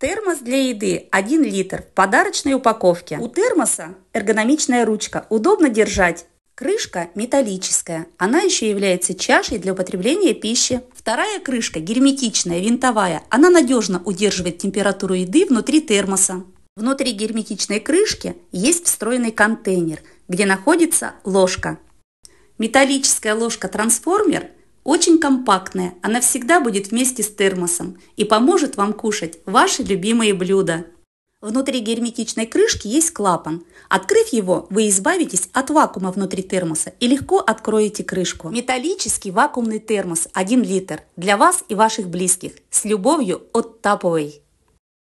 Термос для еды 1 литр в подарочной упаковке. У термоса эргономичная ручка, удобно держать. Крышка металлическая, она еще является чашей для употребления пищи. Вторая крышка герметичная, винтовая, она надежно удерживает температуру еды внутри термоса. Внутри герметичной крышки есть встроенный контейнер, где находится ложка. Металлическая ложка-трансформер – очень компактная, она всегда будет вместе с термосом и поможет вам кушать ваши любимые блюда. Внутри герметичной крышки есть клапан. Открыв его, вы избавитесь от вакуума внутри термоса и легко откроете крышку. Металлический вакуумный термос 1 литр для вас и ваших близких. С любовью от Таповой.